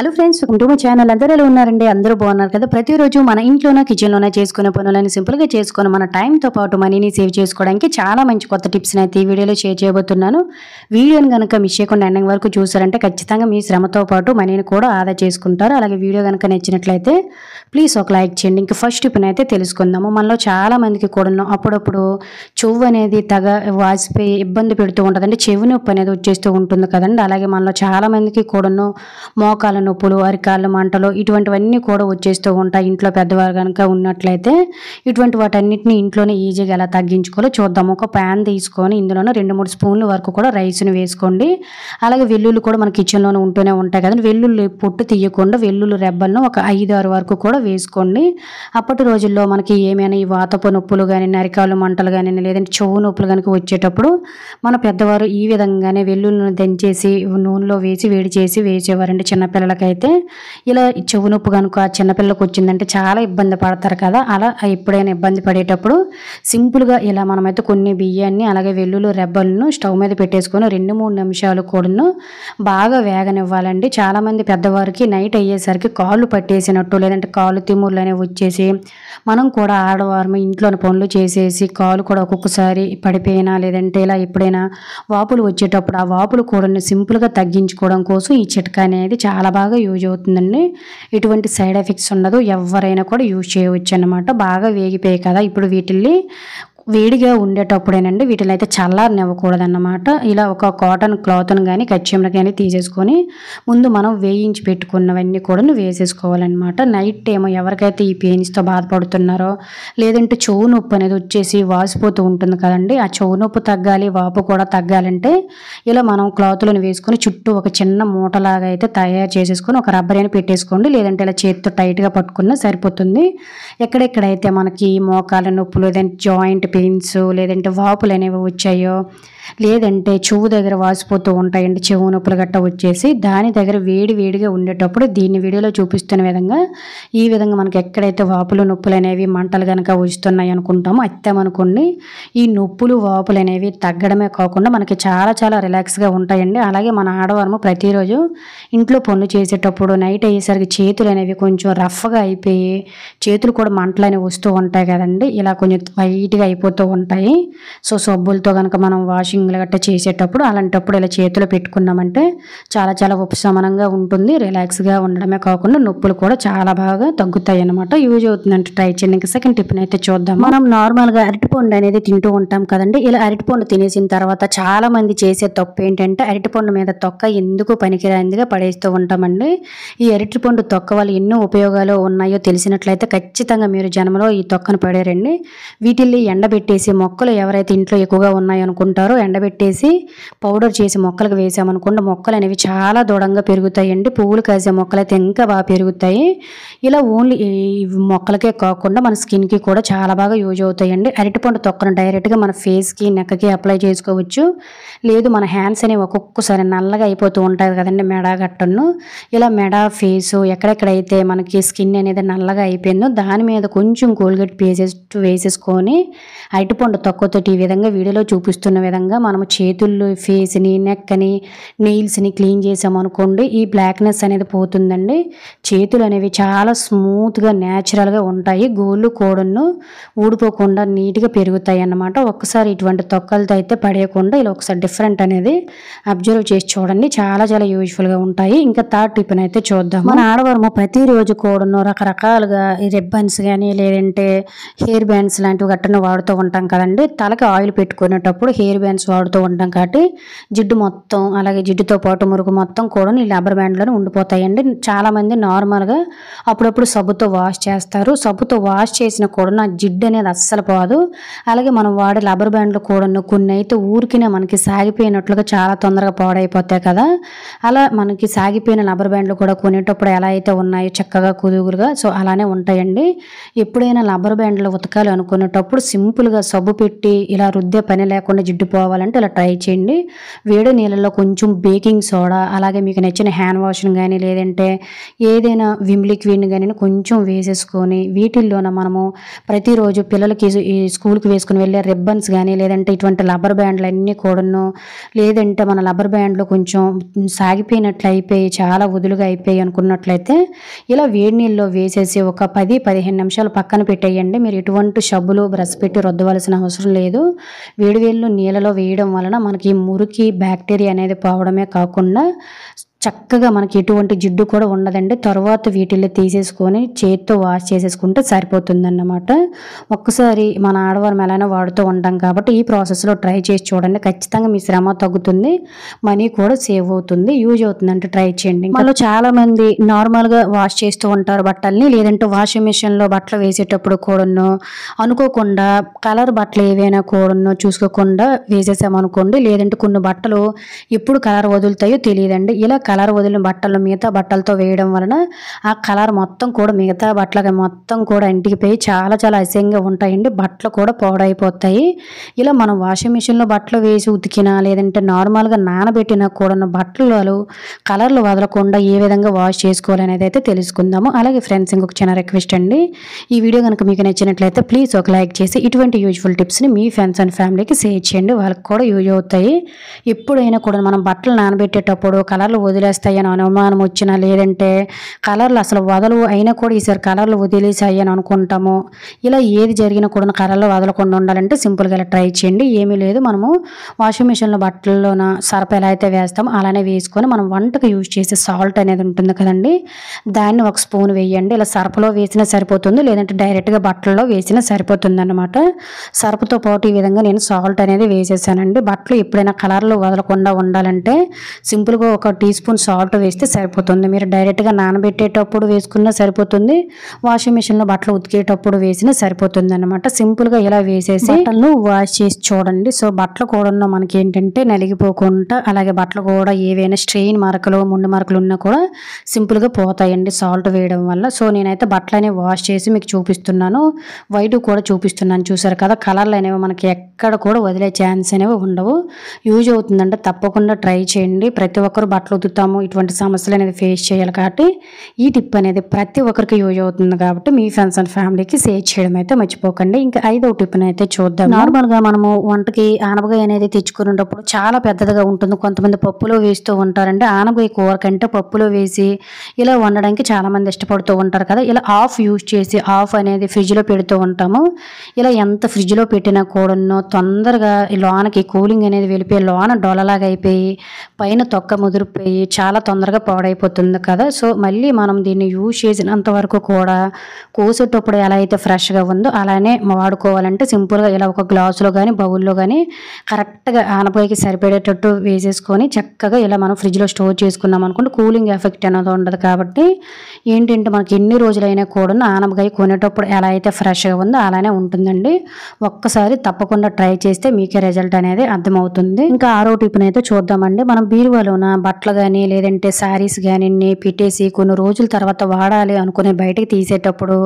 hello friends welcome to my channel అందరూ ఎలా ఉన్నారండి అందరూ బాగున్నారు కదా ప్రతిరోజు మన ఇంట్లోనో కిచెన్లోనే చేసుకునే పనులని సింపుల్గా చేసుకొని మన టైంతో పాటు మనీని సేవ్ చేసుకోవడానికి చాలా మంచి కొత్త టిప్స్ని అయితే ఈ వీడియోలో షేర్ చేయబోతున్నాను వీడియోని కనుక మిస్ చేయకుండా ఎండింగ్ వరకు చూసారంటే ఖచ్చితంగా మీ శ్రమతో పాటు మనీని కూడా ఆదా చేసుకుంటారు అలాగే వీడియో కనుక నచ్చినట్లయితే ప్లీజ్ ఒక లైక్ చేయండి ఇంకా ఫస్ట్ టిప్ని అయితే తెలుసుకుందాము మనలో చాలా మందికి కూడా అప్పుడప్పుడు చెవు అనేది తగ వాసిపోయి ఇబ్బంది పెడుతూ ఉంటుంది అంటే చెవి నొప్పి అనేది వచ్చేస్తూ ఉంటుంది కదండి అలాగే మనలో చాలా మందికి కూడాను మోకాలను నొప్పులు అరికాళ్ళ మంటలు ఇటువంటివన్నీ కూడా వచ్చేస్తూ ఉంటాయి ఇంట్లో పెద్దవారు కనుక ఉన్నట్లయితే ఇటువంటి వాటన్నిటిని ఇంట్లోనే ఈజీగా ఎలా తగ్గించుకోవాలో చూద్దాము ఒక ప్యాన్ తీసుకొని ఇందులోనే రెండు మూడు స్పూన్ల వరకు కూడా రైస్ని వేసుకోండి అలాగే వెల్లుల్లి కూడా మన కిచెన్లోనే ఉంటూనే ఉంటాయి కదండి వెల్లుల్లి పొట్టు తీయకుండా వెల్లుల్లి రెబ్బలను ఒక ఐదు ఆరు వరకు కూడా వేసుకోండి అప్పటి రోజుల్లో మనకి ఏమైనా ఈ వాతపు నొప్పులు కానీ నరికాలు మంటలు కానీ లేదంటే చెవు నొప్పులు కనుక వచ్చేటప్పుడు మన పెద్దవారు ఈ విధంగానే వెల్లుల్లిని దంచేసి నూనెలో వేసి వేడి చేసి వేసేవారండి చిన్నపిల్లల అయితే ఇలా చెవు నొప్పు కనుక చిన్నపిల్లలకు వచ్చిందంటే చాలా ఇబ్బంది పడతారు కదా అలా ఎప్పుడైనా ఇబ్బంది పడేటప్పుడు సింపుల్గా ఇలా మనమైతే కొన్ని బియ్యాన్ని అలాగే వెల్లుల్లి రెబ్బలను స్టవ్ మీద పెట్టేసుకొని రెండు మూడు నిమిషాలు కూడాను బాగా వేగనివ్వాలండి చాలామంది పెద్దవారికి నైట్ అయ్యేసరికి కాళ్ళు పట్టేసినట్టు లేదంటే కాళ్ళు తిమ్ముర్లు అనేవి వచ్చేసి మనం కూడా ఆడవారు ఇంట్లోని పనులు చేసేసి కాలు కూడా ఒక్కొక్కసారి పడిపోయినా లేదంటే ఇలా ఎప్పుడైనా వాపులు వచ్చేటప్పుడు ఆ వాపులు కూడా సింపుల్గా తగ్గించుకోవడం కోసం ఈ చిట్కా అనేది చాలా బాగా యూజ్ అవుతుందండి ఎటువంటి సైడ్ ఎఫెక్ట్స్ ఉండదు ఎవరైనా కూడా యూజ్ చేయవచ్చు అనమాట బాగా వేగిపోయాయి కదా ఇప్పుడు వీటిల్ని వేడిగా ఉండేటప్పుడేనండి వీటిని అయితే చల్లారనివ్వకూడదన్నమాట ఇలా ఒక కాటన్ క్లాత్ను కానీ కచ్చిమని కానీ తీసేసుకొని ముందు మనం వేయించి పెట్టుకున్నవన్నీ కూడా వేసేసుకోవాలన్నమాట నైట్ ఏమో ఎవరికైతే ఈ పెయిన్స్తో బాధపడుతున్నారో లేదంటే చెవు నొప్పి అనేది వచ్చేసి వాసిపోతూ ఉంటుంది కదండి ఆ చెవు నొప్పి తగ్గాలి వాపు కూడా తగ్గాలంటే ఇలా మనం క్లాత్లను వేసుకొని చుట్టూ ఒక చిన్న మూటలాగా అయితే తయారు చేసేసుకొని ఒక రబ్బర్ అని పెట్టేసుకోండి లేదంటే ఇలా చేతితో టైట్గా పట్టుకున్నా సరిపోతుంది ఎక్కడెక్కడైతే మనకి మోకాల నొప్పులు లేదంటే జాయింట్ పెయిన్స్ లేదంటే వాపులు అనేవి వచ్చాయో లేదంటే చెవు దగ్గర వాసిపోతూ ఉంటాయండి చెవు నొప్పులు గట్ట వచ్చేసి దాని దగ్గర వేడి వేడిగా ఉండేటప్పుడు దీన్ని వీడియోలో చూపిస్తున్న విధంగా ఈ విధంగా మనకి ఎక్కడైతే వాపులు నొప్పులు అనేవి మంటలు కనుక వస్తున్నాయి అనుకుంటామో అత్తమనుకోండి ఈ నొప్పులు వాపులు అనేవి తగ్గడమే కాకుండా మనకి చాలా చాలా రిలాక్స్గా ఉంటాయండి అలాగే మన ఆడవారము ప్రతిరోజు ఇంట్లో పనులు చేసేటప్పుడు నైట్ అయ్యేసరికి చేతులు అనేవి కొంచెం రఫ్గా అయిపోయి చేతులు కూడా మంటలు వస్తూ ఉంటాయి కదండి ఇలా కొంచెం వైట్గా అయిపోయి పడిపోతూ ఉంటాయి సో సబ్బులతో కనుక మనం వాషింగ్ గట్టా చేసేటప్పుడు అలాంటప్పుడు ఇలా చేతిలో పెట్టుకున్నామంటే చాలా చాలా ఉపశమనంగా ఉంటుంది రిలాక్స్గా ఉండడమే కాకుండా నొప్పులు కూడా చాలా బాగా తగ్గుతాయి అనమాట యూజ్ అవుతుందంటే ట్రై చేయండి ఇంకా సెకండ్ టిఫిన్ అయితే చూద్దాం మనం నార్మల్గా అరటిపండు అనేది తింటూ ఉంటాం కదండి ఇలా అరటిపండు తినేసిన తర్వాత చాలా మంది చేసే తప్పు ఏంటంటే అరటిపండు మీద తొక్క ఎందుకు పనికిరాయిందిగా పడేస్తూ ఉంటామండి ఈ అరటిపండు తొక్క వల్ల ఎన్నో ఉపయోగాలు ఉన్నాయో తెలిసినట్లయితే ఖచ్చితంగా మీరు జన్మలో ఈ తొక్కను పడేరండి వీటిల్ని ఎండబెట్టి ఎండబెట్టేసి మొక్కలు ఎవరైతే ఇంట్లో ఎక్కువగా ఉన్నాయనుకుంటారో ఎండబెట్టేసి పౌడర్ చేసి మొక్కలకు వేసామనుకోండి మొక్కలు అనేవి చాలా దృఢంగా పెరుగుతాయండి పువ్వులు కాసే మొక్కలైతే ఇంకా బాగా పెరుగుతాయి ఇలా ఓన్లీ మొక్కలకే కాకుండా మన స్కిన్కి కూడా చాలా బాగా యూజ్ అవుతాయండి అరటిపండు తొక్కను డైరెక్ట్గా మన ఫేస్కి నెక్కకి అప్లై చేసుకోవచ్చు లేదు మన హ్యాండ్స్ అనేవి ఒక్కొక్కసారి నల్లగా అయిపోతూ ఉంటాయి కదండి మెడ గట్టను ఇలా మెడ ఫేసు ఎక్కడెక్కడైతే మనకి స్కిన్ అనేది నల్లగా అయిపోయిందో దాని మీద కొంచెం కోల్గేట్ పేసేసి వేసేసుకొని అరటిపండు తొక్కతోటి ఈ విధంగా వీడియోలో చూపిస్తున్న విధంగా మనం చేతుల్లో ఫేస్ని నెక్కని నెయిల్స్ని క్లీన్ చేసామనుకోండి ఈ బ్లాక్నెస్ అనేది పోతుందండి చేతులు అనేవి చాలా స్మూత్గా న్యాచురల్గా ఉంటాయి గోళ్ళు కోడన్ను ఊడిపోకుండా నీట్గా పెరుగుతాయి అన్నమాట ఒక్కసారి ఇటువంటి తొక్కలతో అయితే పడేయకుండా ఇలా ఒకసారి డిఫరెంట్ అనేది అబ్జర్వ్ చేసి చూడండి చాలా చాలా యూజ్ఫుల్గా ఉంటాయి ఇంకా థర్డ్ టిఫిన్ అయితే చూద్దాం మన ఆడవారము ప్రతిరోజు కూడాను రకరకాలుగా రిబ్బన్స్ కానీ లేదంటే హెయిర్ బ్యాండ్స్ లాంటివి గట్టను వాడుతూ వాడుతూ ఉంటాం కదండి తలకి ఆయిల్ పెట్టుకునేటప్పుడు హెయిర్ బ్యాండ్స్ వాడుతూ ఉంటాం కాబట్టి జిడ్డు మొత్తం అలాగే జిడ్డుతో పాటు మురుగు మొత్తం కూడా ఈ లెబర్ బ్యాండ్లోనే ఉండిపోతాయండి చాలామంది నార్మల్గా అప్పుడప్పుడు సబ్బుతో వాష్ చేస్తారు సబ్బుతో వాష్ చేసిన కూడా నా జిడ్డు అనేది అస్సలు పోదు అలాగే మనం వాడే లెబర్ బ్యాండ్లు కూడా కొన్ని అయితే ఊరికినే మనకి సాగిపోయినట్లుగా చాలా తొందరగా పాడైపోతాయి కదా అలా మనకి సాగిపోయిన లెబర్ బ్యాండ్లు కూడా కొనేటప్పుడు ఎలా అయితే ఉన్నాయో చక్కగా కుదుగులుగా సో అలానే ఉంటాయండి ఎప్పుడైనా లబ్బర్ బ్యాండ్లు ఉతకాలి అనుకునేటప్పుడు సింపుల్ సింపుల్గా సబ్బు పెట్టి ఇలా రుద్దే పని లేకుండా జిడ్డు పోవాలంటే ఇలా ట్రై చేయండి వేడి నీళ్ళలో కొంచెం బేకింగ్ సోడా అలాగే మీకు నచ్చిన హ్యాండ్ వాష్ని కానీ లేదంటే ఏదైనా విమ్ లిక్విడ్ కానీ కొంచెం వేసేసుకొని వీటిల్లోన మనము ప్రతిరోజు పిల్లలకి స్కూల్కి వేసుకుని వెళ్ళే రిబ్బన్స్ కానీ లేదంటే ఇటువంటి లబ్బర్ బ్యాండ్లు అన్నీ కూడాను లేదంటే మన లబ్బర్ బ్యాండ్లు కొంచెం సాగిపోయినట్లు అయిపోయి చాలా వదులుగా అయిపోయి అనుకున్నట్లయితే ఇలా వేడి నీళ్ళలో వేసేసి ఒక పది పదిహేను నిమిషాలు పక్కన పెట్టేయండి మీరు ఎటువంటి షబ్బులు బ్రష్ పెట్టి రొద్దవలసిన అవసరం లేదు వేడివేళ్ళు నీళ్ళలో వేయడం వలన మనకి మురికి బ్యాక్టీరియా అనేది పోవడమే కాకుండా చక్కగా మనకి ఎటువంటి జిడ్డు కూడా ఉండదండి తర్వాత వీటిల్లో తీసేసుకొని చేతితో వాష్ చేసేసుకుంటే సరిపోతుందన్నమాట ఒక్కసారి మన ఆడవారం ఎలానో వాడుతూ ఉంటాం కాబట్టి ఈ ప్రాసెస్లో ట్రై చేసి చూడండి ఖచ్చితంగా మీ శ్రమ తగ్గుతుంది మనీ కూడా సేవ్ అవుతుంది యూజ్ అవుతుంది అంటే ట్రై చేయండి మనలో చాలామంది నార్మల్గా వాష్ చేస్తూ ఉంటారు బట్టల్ని లేదంటే వాషింగ్ మిషన్లో బట్టలు వేసేటప్పుడు కూడాను అనుకోకుండా కలర్ బట్టలు ఏవైనా కూడాను చూసుకోకుండా వేసేసామనుకోండి లేదంటే కొన్ని బట్టలు ఎప్పుడు కలర్ వదులుతాయో తెలియదండి ఇలా కలర్ వదిలిన బట్టలు మిగతా బట్టలతో వేయడం వలన ఆ కలర్ మొత్తం కూడా మిగతా బట్టలకి మొత్తం కూడా ఇంటికిపోయి చాలా చాలా అసహ్యంగా ఉంటాయండి బట్టలు కూడా పోడైపోతాయి ఇలా మనం వాషింగ్ మిషన్లో బట్టలు వేసి ఉతికినా లేదంటే నార్మల్గా నానబెట్టినా కూడా బట్టలు కలర్లు వదలకుండా ఏ విధంగా వాష్ చేసుకోవాలనేది అయితే తెలుసుకుందాము అలాగే ఫ్రెండ్స్ ఇంకొక చిన్న రిక్వెస్ట్ అండి ఈ వీడియో కనుక మీకు నచ్చినట్లయితే ప్లీజ్ ఒక లైక్ చేసి ఇటువంటి యూజ్ఫుల్ టిప్స్ని మీ ఫ్రెండ్స్ అండ్ ఫ్యామిలీకి షేర్ చేయండి వాళ్ళకి కూడా యూజ్ అవుతాయి ఎప్పుడైనా కూడా మనం బట్టలు నానబెట్టేటప్పుడు కలర్లు వదిలి వదిలేస్తాయి అని అనుమానం వచ్చినా లేదంటే కలర్లు అసలు వదలవు అయినా కూడా ఈసారి కలర్లు వదిలేసాయి అని అనుకుంటాము ఇలా ఏది జరిగినా కూడా కలర్లు వదలకుండా ఉండాలంటే సింపుల్గా ఇలా ట్రై చేయండి ఏమీ లేదు మనము వాషింగ్ మిషన్లో బట్టల్లోన సరఫ ఎలా అయితే వేస్తామో అలానే వేసుకొని మనం వంటకు యూజ్ చేసే సాల్ట్ అనేది ఉంటుంది కదండి దాన్ని ఒక స్పూన్ వేయండి ఇలా సరఫలో వేసినా సరిపోతుంది లేదంటే డైరెక్ట్గా బట్టల్లో వేసినా సరిపోతుంది అనమాట సరఫతో పాటు ఈ విధంగా నేను సాల్ట్ అనేది వేసేసానండి బట్టలు ఎప్పుడైనా కలర్లు వదలకుండా ఉండాలంటే సింపుల్గా ఒక టీ స్పూన్ స్పూన్ సాల్ట్ వేస్తే సరిపోతుంది మీరు డైరెక్ట్గా నానబెట్టేటప్పుడు వేసుకున్నా సరిపోతుంది వాషింగ్ మిషన్లో బట్టలు ఉతికేటప్పుడు వేసినా సరిపోతుంది అనమాట సింపుల్గా ఇలా వేసేసి బట్టలను వాష్ చేసి చూడండి సో బట్టలు కూడా మనకి ఏంటంటే నలిగిపోకుండా అలాగే బట్టలు కూడా ఏవైనా స్ట్రెయిన్ మరకలు ముండు మరకలు ఉన్నా కూడా సింపుల్గా పోతాయండి సాల్ట్ వేయడం వల్ల సో నేనైతే బట్టలనే వాష్ చేసి మీకు చూపిస్తున్నాను వైట్ కూడా చూపిస్తున్నాను చూసారు కదా కలర్లు అనేవి మనకి ఎక్కడ కూడా వదిలే ఛాన్స్ అనేవి ఉండవు యూజ్ అవుతుందంటే తప్పకుండా ట్రై చేయండి ప్రతి ఒక్కరు బట్టలు ఉతుకుతారు జీవితాము ఇటువంటి సమస్యలు అనేది ఫేస్ చేయాలి కాబట్టి ఈ టిప్ అనేది ప్రతి ఒక్కరికి యూజ్ అవుతుంది కాబట్టి మీ ఫ్రెండ్స్ అండ్ ఫ్యామిలీకి షేర్ చేయడం అయితే మర్చిపోకండి ఇంకా ఐదో టిప్ని అయితే చూద్దాం నార్మల్గా మనము వంటకి ఆనపకాయ అనేది తెచ్చుకునేటప్పుడు చాలా పెద్దదిగా ఉంటుంది కొంతమంది పప్పులో వేస్తూ ఉంటారండి ఆనపకాయ కూర కంటే పప్పులో వేసి ఇలా వండడానికి చాలామంది ఇష్టపడుతూ ఉంటారు కదా ఇలా ఆఫ్ యూజ్ చేసి ఆఫ్ అనేది ఫ్రిడ్జ్లో పెడుతూ ఉంటాము ఇలా ఎంత ఫ్రిడ్జ్లో పెట్టినా కూడా తొందరగా లోనకి కూలింగ్ అనేది వెళ్ళిపోయి లోన డొలలాగా అయిపోయి పైన తొక్క ముదిరిపోయి చాలా తొందరగా పాడైపోతుంది కదా సో మళ్ళీ మనం దీన్ని యూజ్ చేసినంత వరకు కూడా కోసేటప్పుడు ఎలా అయితే ఫ్రెష్గా ఉందో అలానే వాడుకోవాలంటే సింపుల్గా ఇలా ఒక గ్లాసులో కానీ బౌల్లో కానీ కరెక్ట్గా ఆనపకాయకి సరిపడేటట్టు వేసేసుకొని చక్కగా ఇలా మనం ఫ్రిడ్జ్లో స్టోర్ చేసుకున్నాం అనుకుంటే కూలింగ్ ఎఫెక్ట్ అనేది ఉండదు కాబట్టి ఏంటంటే మనకి ఎన్ని రోజులైనా కూడా ఆనపకాయ కొనేటప్పుడు ఎలా అయితే ఫ్రెష్గా ఉందో అలానే ఉంటుందండి ఒక్కసారి తప్పకుండా ట్రై చేస్తే మీకే రిజల్ట్ అనేది అర్థమవుతుంది ఇంకా ఆరో టిప్ని అయితే చూద్దామండి మనం బీరువాలోన బట్టలు కానీ కానీ లేదంటే శారీస్ కానీ పెట్టేసి కొన్ని రోజుల తర్వాత వాడాలి అనుకుని బయటకు తీసేటప్పుడు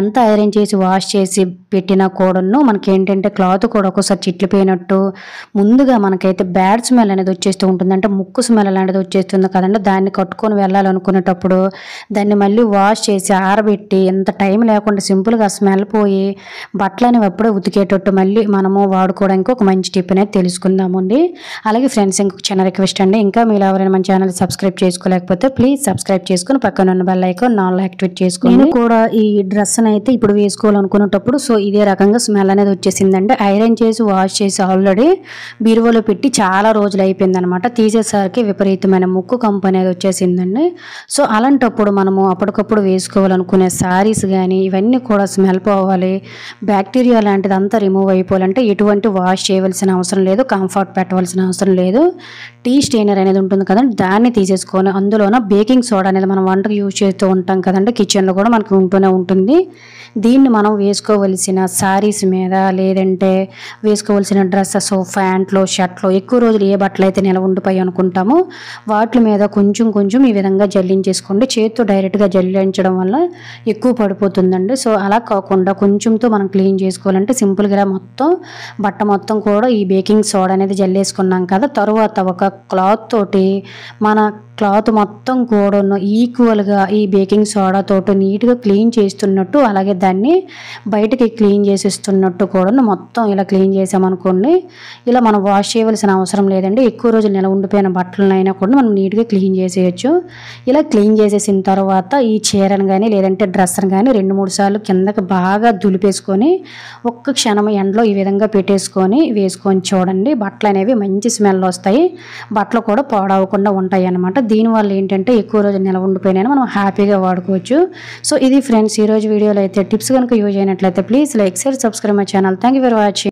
ఎంత ఐరన్ చేసి వాష్ చేసి పెట్టిన కూడను మనకి ఏంటంటే క్లాత్ కూడా ఒక్కోసారి చిట్లిపోయినట్టు ముందుగా మనకైతే బ్యాడ్ స్మెల్ అనేది వచ్చేస్తూ ఉంటుంది అంటే ముక్కు స్మెల్ అనేది వచ్చేస్తుంది కదండి దాన్ని కట్టుకొని వెళ్ళాలనుకునేటప్పుడు దాన్ని మళ్ళీ వాష్ చేసి ఆరబెట్టి ఎంత టైం లేకుండా సింపుల్గా స్మెల్ పోయి బట్టలు అనేవి ఎప్పుడో ఉతికేటట్టు మళ్ళీ మనము వాడుకోవడానికి ఒక మంచి టిప్ అనేది తెలుసుకుందామండి అలాగే ఫ్రెండ్స్ ఇంకొక చిన్న రిక్వెస్ట్ అండి ఇంకా మీరు ఎవరైనా మన ఛానల్ ఛానల్ సబ్స్క్రైబ్ చేసుకోలేకపోతే ప్లీజ్ సబ్స్క్రైబ్ చేసుకుని పక్కన ఉన్న బెల్ ఐకాన్ నాన్ యాక్టివేట్ చేసుకుని నేను కూడా ఈ డ్రెస్ని అయితే ఇప్పుడు వేసుకోవాలనుకునేటప్పుడు సో ఇదే రకంగా స్మెల్ అనేది వచ్చేసిందంటే ఐరన్ చేసి వాష్ చేసి ఆల్రెడీ బీరువలో పెట్టి చాలా రోజులు అయిపోయింది అనమాట తీసేసరికి విపరీతమైన ముక్కు కంపు అనేది వచ్చేసిందండి సో అలాంటప్పుడు మనము అప్పటికప్పుడు వేసుకోవాలనుకునే శారీస్ కానీ ఇవన్నీ కూడా స్మెల్ పోవాలి బ్యాక్టీరియా లాంటిది అంతా రిమూవ్ అయిపోవాలంటే ఎటువంటి వాష్ చేయవలసిన అవసరం లేదు కంఫర్ట్ పెట్టవలసిన అవసరం లేదు టీ స్టెయినర్ అనేది ఉంటుంది కదండి దాని ప్యాన్ని తీసేసుకొని అందులోన బేకింగ్ సోడా అనేది మనం వంటకు యూజ్ చేస్తూ ఉంటాం కదండి కిచెన్లో కూడా మనకు ఉంటూనే ఉంటుంది దీన్ని మనం వేసుకోవలసిన శారీస్ మీద లేదంటే వేసుకోవలసిన డ్రెస్సెస్ ప్యాంట్లు షర్ట్లు ఎక్కువ రోజులు ఏ బట్టలు అయితే నిల ఉండిపోయి అనుకుంటామో వాటి మీద కొంచెం కొంచెం ఈ విధంగా జల్లించేసుకోండి చేతితో డైరెక్ట్గా జల్లించడం వల్ల ఎక్కువ పడిపోతుందండి సో అలా కాకుండా కొంచెంతో మనం క్లీన్ చేసుకోవాలంటే సింపుల్గా మొత్తం బట్ట మొత్తం కూడా ఈ బేకింగ్ సోడా అనేది జల్లేసుకున్నాం కదా తర్వాత ఒక క్లాత్ తోటి మన క్లాత్ మొత్తం కూడాను ఈక్వల్గా ఈ బేకింగ్ సోడాతో నీట్గా క్లీన్ చేస్తున్నట్టు అలాగే దాన్ని బయటకి క్లీన్ చేసేస్తున్నట్టు కూడాను మొత్తం ఇలా క్లీన్ చేసామనుకోండి ఇలా మనం వాష్ చేయవలసిన అవసరం లేదండి ఎక్కువ రోజులు నెల ఉండిపోయిన బట్టలనైనా కూడా మనం నీట్గా క్లీన్ చేసేయచ్చు ఇలా క్లీన్ చేసేసిన తర్వాత ఈ చీరను కానీ లేదంటే డ్రెస్ను కానీ రెండు మూడు సార్లు కిందకి బాగా దులిపేసుకొని ఒక్క క్షణం ఎండలో ఈ విధంగా పెట్టేసుకొని వేసుకొని చూడండి బట్టలు అనేవి మంచి స్మెల్ వస్తాయి బట్టలు కూడా పాడవకుండా ఉంటాయి అనమాట దీనివల్ల ఏంటంటే ఎక్కువ రోజులు నిలవ ఉండిపోయినా మనం హ్యాపీగా వాడుకోవచ్చు సో ఇది ఫ్రెండ్స్ ఈరోజు వీడియోలో అయితే టిప్స్ కనుక యూజ్ అయినట్లయితే please like share subscribe my channel thank you for watching